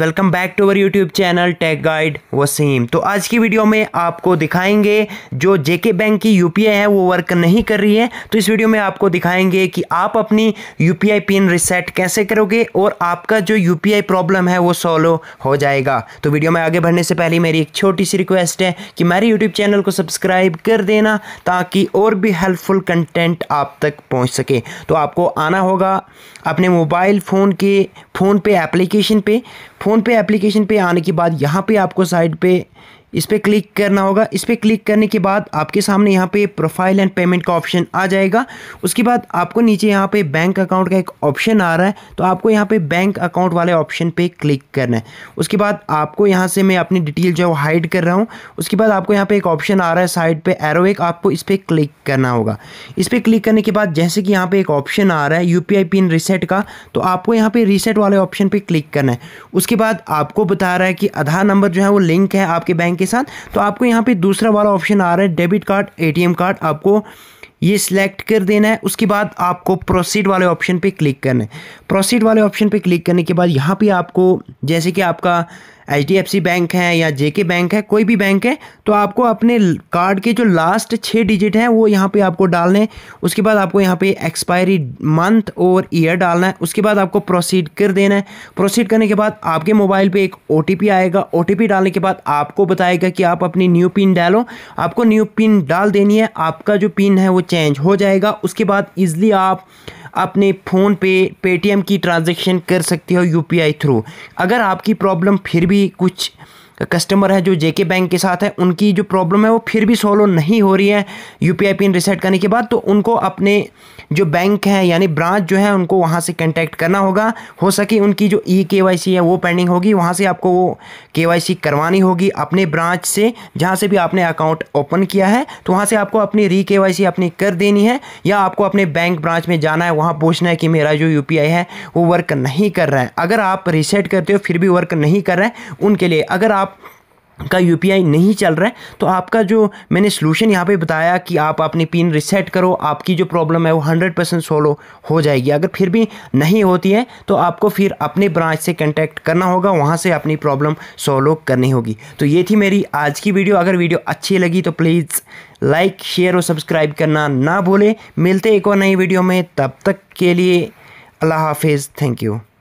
welcome back to our YouTube channel tech guide Waseem तो आज की वीडियो में आपको दिखाएंगे जो जेके बैंक की यूपीआई है वो वर्क नहीं कर रही है तो इस वीडियो में आपको दिखाएंगे कि आप अपनी यूपीआई पिन रिसेट कैसे करोगे और आपका जो यूपीआई प्रॉब्लम है वो सॉल्व हो जाएगा तो वीडियो में आगे बढ़ने से पहले मेरी एक छोटी सी रिक्वेस्ट है कि मेरे यूट्यूब चैनल को सब्सक्राइब कर देना ताकि और भी हेल्पफुल कंटेंट आप तक पहुँच सके तो आपको आना होगा अपने मोबाइल फ़ोन के फ़ोन पे एप्लीकेशन पे फ़ोन पे एप्लीकेशन पे आने के बाद यहाँ पे आपको साइड पे इस पर क्लिक करना होगा इस पर क्लिक करने के बाद आपके सामने यहाँ पे प्रोफाइल एंड पेमेंट का ऑप्शन आ जाएगा उसके बाद आपको नीचे यहाँ पे बैंक अकाउंट का एक ऑप्शन आ रहा है तो आपको यहाँ पे बैंक अकाउंट वाले ऑप्शन पे क्लिक करना है उसके बाद आपको यहाँ से मैं अपनी डिटेल जो है हाइड कर रहा हूँ उसके बाद आपको यहाँ पर एक ऑप्शन आ रहा है साइड पर एरो एक आपको इस पर क्लिक करना होगा इस पर क्लिक करने के बाद जैसे कि यहाँ पर एक ऑप्शन आ रहा है यू पिन रिसेट का तो आपको यहाँ पर रिसेट वाले ऑप्शन पर क्लिक करना है उसके बाद आपको बता रहा है कि आधार नंबर जो है वो लिंक है आपके बैंक के साथ तो आपको यहाँ पे दूसरा वाला ऑप्शन आ रहा है डेबिट कार्ड एटीएम कार्ड आपको ये सिलेक्ट कर देना है उसके बाद आपको प्रोसीड वाले ऑप्शन पे क्लिक करना है प्रोसीड वाले ऑप्शन पे क्लिक करने के बाद यहाँ पे आपको जैसे कि आपका एच बैंक है या जे बैंक है कोई भी बैंक है तो आपको अपने कार्ड के जो लास्ट छः डिजिट हैं वो यहाँ पे आपको डालने उसके बाद आपको यहाँ पे एक्सपायरी मंथ और ईयर डालना है उसके बाद आपको प्रोसीड कर देना है प्रोसीड करने के बाद आपके मोबाइल पे एक ओ आएगा ओ डालने के बाद आपको बताएगा कि आप अपनी न्यू पिन डालो आपको न्यू पिन डाल देनी है आपका जो पिन है वो चेंज हो जाएगा उसके बाद ईजली आप अपने फ़ोन पे पेटीएम की ट्रांजेक्शन कर सकते हो यूपीआई थ्रू अगर आपकी प्रॉब्लम फिर भी कुछ कस्टमर है जो जेके बैंक के साथ है उनकी जो प्रॉब्लम है वो फिर भी सॉल्व नहीं हो रही है यू पिन रिसेट करने के बाद तो उनको अपने जो बैंक है यानी ब्रांच जो है उनको वहाँ से कॉन्टैक्ट करना होगा हो सके उनकी जो ई e के है वो पेंडिंग होगी वहाँ से आपको वो के करवानी होगी अपने ब्रांच से जहाँ से भी आपने अकाउंट ओपन किया है तो वहाँ से आपको अपनी री के अपनी कर देनी है या आपको अपने बैंक ब्रांच में जाना है वहाँ पूछना है कि मेरा जो यू है वो वर्क नहीं कर रहा है अगर आप रिसेट करते हो फिर भी वर्क नहीं कर रहे हैं उनके लिए अगर आप का यू नहीं चल रहा है तो आपका जो मैंने सोलूशन यहाँ पे बताया कि आप अपनी पिन रिसेट करो आपकी जो प्रॉब्लम है वो 100 परसेंट सोल्व हो जाएगी अगर फिर भी नहीं होती है तो आपको फिर अपने ब्रांच से कॉन्टैक्ट करना होगा वहाँ से अपनी प्रॉब्लम सोल्व करनी होगी तो ये थी मेरी आज की वीडियो अगर वीडियो अच्छी लगी तो प्लीज़ लाइक शेयर और सब्सक्राइब करना ना भूलें मिलते एक और नई वीडियो में तब तक के लिए अल्लाह हाफिज़ थैंक यू